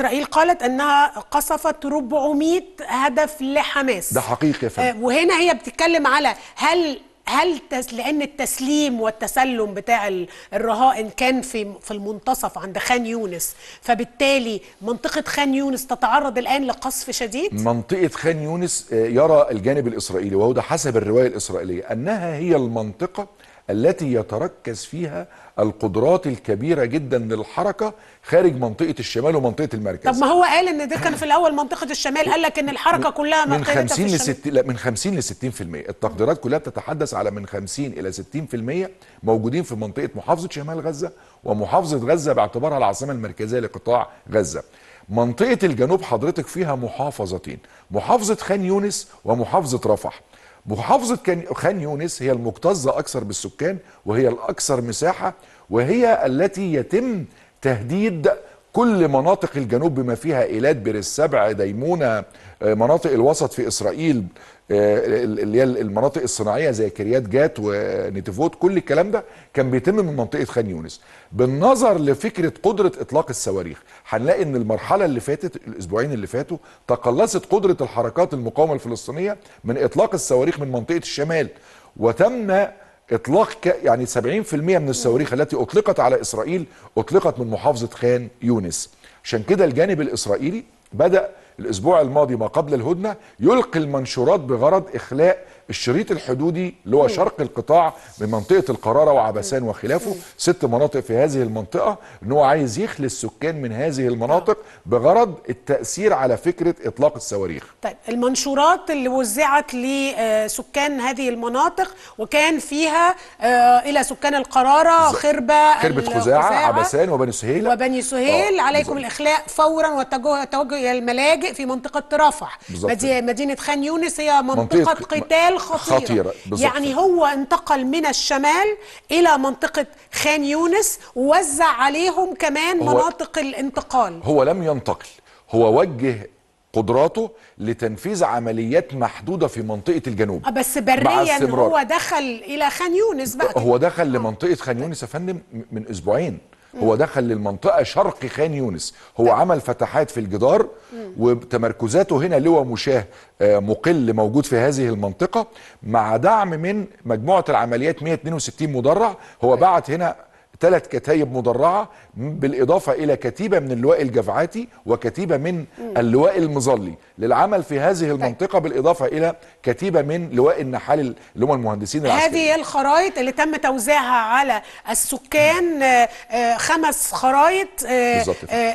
إسرائيل قالت أنها قصفت 400 هدف لحماس ده حقيقي فعلا آه، وهنا هي بتتكلم على هل هل تس لأن التسليم والتسلم بتاع الرهائن كان في في المنتصف عند خان يونس فبالتالي منطقة خان يونس تتعرض الآن لقصف شديد؟ منطقة خان يونس آه، يرى الجانب الإسرائيلي وهو ده حسب الرواية الإسرائيلية أنها هي المنطقة التي يتركز فيها القدرات الكبيرة جدا للحركة خارج منطقة الشمال ومنطقة المركز طب ما هو قال ان ده كان في الاول منطقة الشمال قال لك ان الحركة كلها من 50 ل 60 لا من 50 ل 60% التقديرات كلها بتتحدث على من 50 الى 60% موجودين في منطقة محافظة شمال غزة ومحافظة غزة باعتبارها العاصمة المركزية لقطاع غزة منطقة الجنوب حضرتك فيها محافظتين محافظة خان يونس ومحافظة رفح محافظه خان يونس هي المكتظه اكثر بالسكان وهي الاكثر مساحه وهي التي يتم تهديد كل مناطق الجنوب بما فيها ايلات بير السبع ديمونه آه، مناطق الوسط في اسرائيل آه، اللي هي المناطق الصناعيه زي كريات جات ونتيفوت كل الكلام ده كان بيتم من منطقه خان يونس بالنظر لفكره قدره اطلاق الصواريخ هنلاقي ان المرحله اللي فاتت الاسبوعين اللي فاتوا تقلصت قدره الحركات المقاومه الفلسطينيه من اطلاق الصواريخ من منطقه الشمال وتم اطلاق يعني 70% من الصواريخ التي اطلقت على اسرائيل اطلقت من محافظه خان يونس عشان كده الجانب الاسرائيلي بدا الاسبوع الماضي ما قبل الهدنه يلقي المنشورات بغرض اخلاء الشريط الحدودي اللي هو شرق القطاع من منطقه القراره وعبسان وخلافه ست مناطق في هذه المنطقه ان هو عايز يخلي السكان من هذه المناطق بغرض التاثير على فكره اطلاق الصواريخ. طيب المنشورات اللي وزعت لسكان هذه المناطق وكان فيها آه، الى سكان القراره خربه خربه خزاعه عبسان وبني سهيل وبني آه، سهيل عليكم الاخلاء فورا والتوجه الى الملاجئ لاجئ في منطقه رفح مدينه خان يونس هي منطقه, منطقة قتال خطيره, خطيرة يعني هو انتقل من الشمال الى منطقه خان يونس ووزع عليهم كمان مناطق الانتقال هو لم ينتقل هو وجه قدراته لتنفيذ عمليات محدوده في منطقه الجنوب آه، بس بريا هو دخل الى خان يونس بقى هو دخل آه. لمنطقه خان يونس يا فندم من اسبوعين هو دخل للمنطقه شرق خان يونس هو عمل فتحات في الجدار وتمركزاته هنا لواء مشاه آه، مقل موجود في هذه المنطقه مع دعم من مجموعه العمليات 162 مدرع هو بعت هنا ثلاث كتايب مدرعه بالاضافه الى كتيبه من اللواء الجفعاتي وكتيبه من اللواء المظلي للعمل في هذه طيب. المنطقه بالاضافه الى كتيبه من لواء النحال اللي هم المهندسين العسكريين هذه الخرائط اللي تم توزيعها على السكان آه، آه، خمس خرائط آه،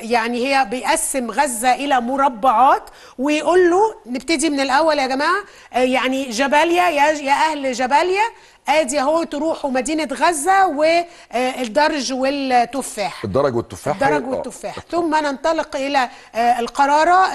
يعني هي بيقسم غزه الى مربعات ويقول له نبتدي من الاول يا جماعه يعني جباليا يا اهل جباليا ادي اهو تروحوا مدينه غزه والدرج آه، والتفاح الدرج والتفاح الدرج والتفاح أوه. ثم ننطلق الى آه، القراره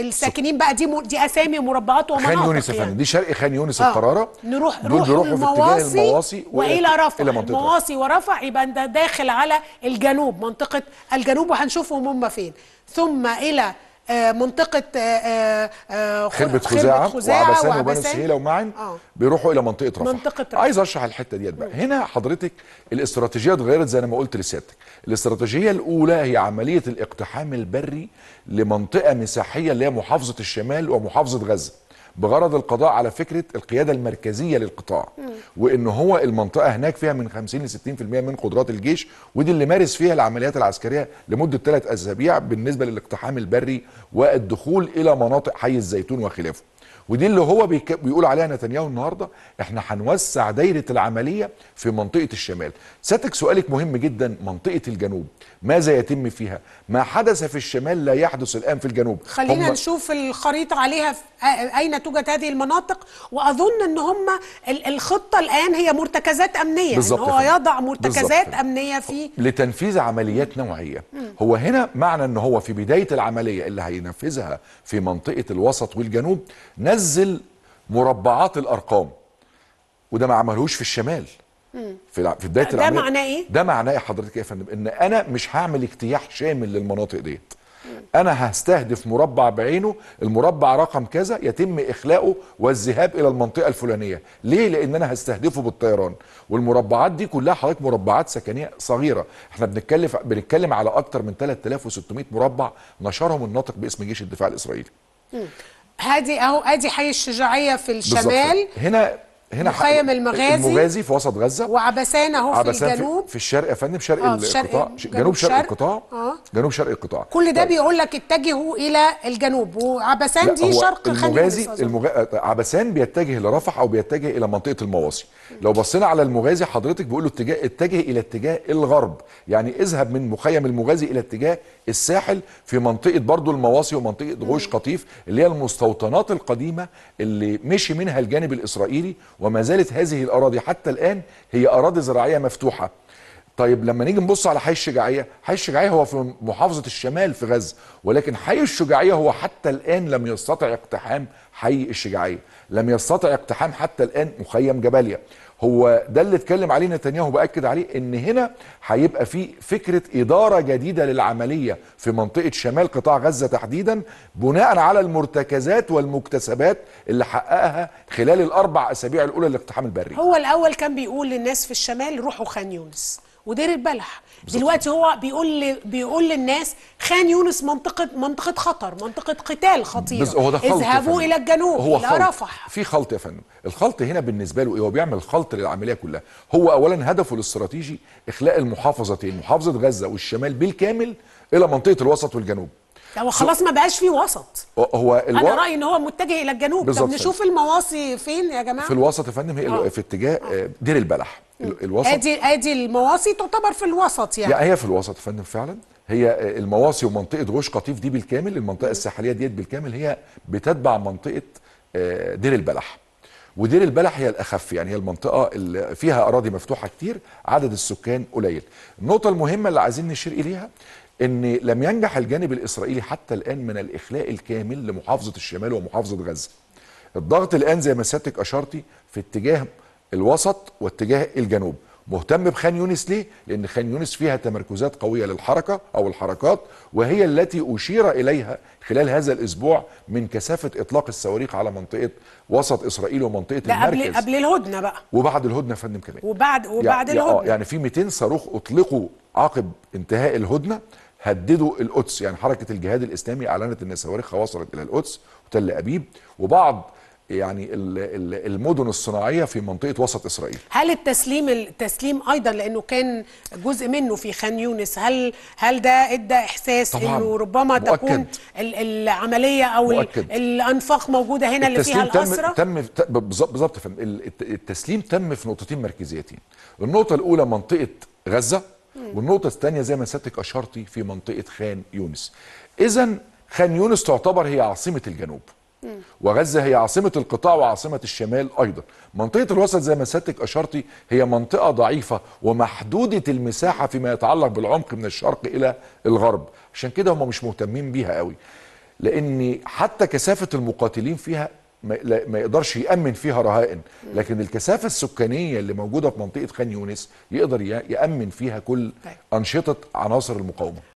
الساكنين بقى دي دي اسامي ومربعات ومناطق خان يونس يعني. دي شرق خان يونس آه. القراره نروح نروح المواصي في المواصي والى رفح إلى منطقة المواصي ورفح يبقى ده داخل على الجنوب منطقه الجنوب وهنشوفهم هم فين ثم الى آه، منطقه آه، آه، خربه خزاعه, خزاعة وعبسان وبني سهيله ومعن بيروحوا الى منطقه رفح منطقه رفح. عايز اشرح الحته ديت بقى هنا حضرتك الاستراتيجيه اتغيرت زي ما قلت لسيادتك الاستراتيجيه الاولى هي عمليه الاقتحام البري لمنطقه مساحيه اللي هي محافظه الشمال ومحافظه غزه بغرض القضاء على فكره القياده المركزيه للقطاع وان هو المنطقه هناك فيها من 50 ل 60% من قدرات الجيش ودي اللي مارس فيها العمليات العسكريه لمده ثلاث اسابيع بالنسبه للاقتحام البري والدخول الى مناطق حي الزيتون وخلافه ودي اللي هو بيقول عليها نتنياهو النهارده احنا هنوسع دايره العمليه في منطقه الشمال ساتك سؤالك مهم جدا منطقه الجنوب ماذا يتم فيها ما حدث في الشمال لا يحدث الان في الجنوب خلينا نشوف الخريطه عليها اين توجد هذه المناطق واظن ان هم الخطه الان هي مرتكزات امنيه بالزبط ان هو يضع مرتكزات امنيه في لتنفيذ عمليات نوعيه مم. هو هنا معنى ان هو في بدايه العمليه اللي هينفذها في منطقه الوسط والجنوب نزل مربعات الارقام وده ما عملهوش في الشمال في في بدايه ده معناه ايه؟ ده معناه ايه حضرتك يا فندم؟ ان انا مش هعمل اجتياح شامل للمناطق ديت. انا هستهدف مربع بعينه المربع رقم كذا يتم اخلاقه والذهاب الى المنطقه الفلانيه ليه لان انا هستهدفه بالطيران والمربعات دي كلها حضرتك مربعات سكنيه صغيره احنا بنتكلم بنتكلم على اكثر من 3600 مربع نشرهم الناطق باسم جيش الدفاع الاسرائيلي هادي اهو ادي حي الشجاعيه في الشمال بالزبط. هنا هنا مخيم المغازي المغازي في وسط غزه وعبسان اهو في عبسان الجنوب في, في الشرق يا فندم شرق آه القطاع جنوب, جنوب شرق, شرق القطاع آه جنوب شرق القطاع كل ده طيب. بيقول لك اتجهوا الى الجنوب وعبسان دي شرق خليج المغازي المغ... آه، عبسان بيتجه لرفح او بيتجه الى منطقه المواصي لو بصينا على المغازي حضرتك بيقول له اتجاه اتجه الى اتجاه الغرب يعني اذهب من مخيم المغازي الى اتجاه الساحل في منطقه برضو المواصي ومنطقه غوش قطيف اللي هي المستوطنات القديمه اللي مشي منها الجانب الاسرائيلي وما زالت هذه الأراضي حتى الآن هي أراضي زراعية مفتوحة طيب لما نيجي نبص على حي الشجاعيه حي الشجاعيه هو في محافظه الشمال في غزه ولكن حي الشجاعيه هو حتى الان لم يستطع اقتحام حي الشجاعيه لم يستطع اقتحام حتى الان مخيم جباليا هو ده اللي اتكلم عليه نتنياهو باكد عليه ان هنا هيبقى في فكره اداره جديده للعمليه في منطقه شمال قطاع غزه تحديدا بناء على المرتكزات والمكتسبات اللي حققها خلال الاربع اسابيع الاولى للاقتحام البري هو الاول كان بيقول للناس في الشمال روحوا خان يونس ودير البلح بالزبط. دلوقتي هو بيقول بيقول للناس خان يونس منطقه منطقه خطر منطقه قتال خطيره بز... هو ده خلط اذهبوا الى الجنوب هو الى خلط. رفح في خلط يا فندم الخلط هنا بالنسبه له ايه هو بيعمل خلط للعمليه كلها هو اولا هدفه الاستراتيجي اخلاء المحافظتين محافظه غزه والشمال بالكامل الى منطقه الوسط والجنوب هو خلاص ما بقاش فيه وسط هو الو... انا رايي ان هو متجه الى الجنوب طب نشوف المواصي فين يا جماعه في الوسط يا فندم هي أوه. في اتجاه آه، دير البلح الوسط ادي ادي المواصي تعتبر في الوسط يعني لا هي في الوسط يا فندم فعلا هي آه، المواصي ومنطقه غوش قطيف دي بالكامل المنطقه الساحليه ديت بالكامل هي بتتبع منطقه آه، دير البلح ودير البلح هي الاخف يعني هي المنطقه اللي فيها اراضي مفتوحه كتير عدد السكان قليل النقطه المهمه اللي عايزين نشير اليها ان لم ينجح الجانب الاسرائيلي حتى الان من الاخلاء الكامل لمحافظه الشمال ومحافظه غزه الضغط الان زي ما سيادتك اشرتي في اتجاه الوسط واتجاه الجنوب مهتم بخان يونس ليه؟ لأن خان يونس فيها تمركزات قوية للحركة أو الحركات وهي التي أشير إليها خلال هذا الأسبوع من كثافة إطلاق الصواريخ على منطقة وسط إسرائيل ومنطقة ده المركز قبل قبل الهدنة بقى وبعد الهدنة يا فندم كمان وبعد وبعد يعني الهدنة يعني في 200 صاروخ أطلقوا عقب انتهاء الهدنة هددوا القدس يعني حركة الجهاد الإسلامي أعلنت أن صواريخها وصلت إلى القدس وتل أبيب وبعض يعني المدن الصناعيه في منطقه وسط اسرائيل هل التسليم التسليم ايضا لانه كان جزء منه في خان يونس هل هل ده ادى احساس طبعاً انه ربما مؤكد. تكون العمليه او مؤكد. الانفاق موجوده هنا اللي فيها الاسره تم تم بالظبط التسليم تم في نقطتين مركزيتين النقطه الاولى منطقه غزه والنقطه الثانيه زي ما سيادتك اشرتي في منطقه خان يونس اذا خان يونس تعتبر هي عاصمه الجنوب وغزه هي عاصمه القطاع وعاصمه الشمال ايضا منطقه الوسط زي ما سيادتك اشرتي هي منطقه ضعيفه ومحدوده المساحه فيما يتعلق بالعمق من الشرق الى الغرب عشان كده هم مش مهتمين بيها قوي لان حتى كثافه المقاتلين فيها ما يقدرش يامن فيها رهائن لكن الكثافه السكانيه اللي موجوده في منطقه خان يونس يقدر يامن فيها كل طيب. انشطه عناصر المقاومه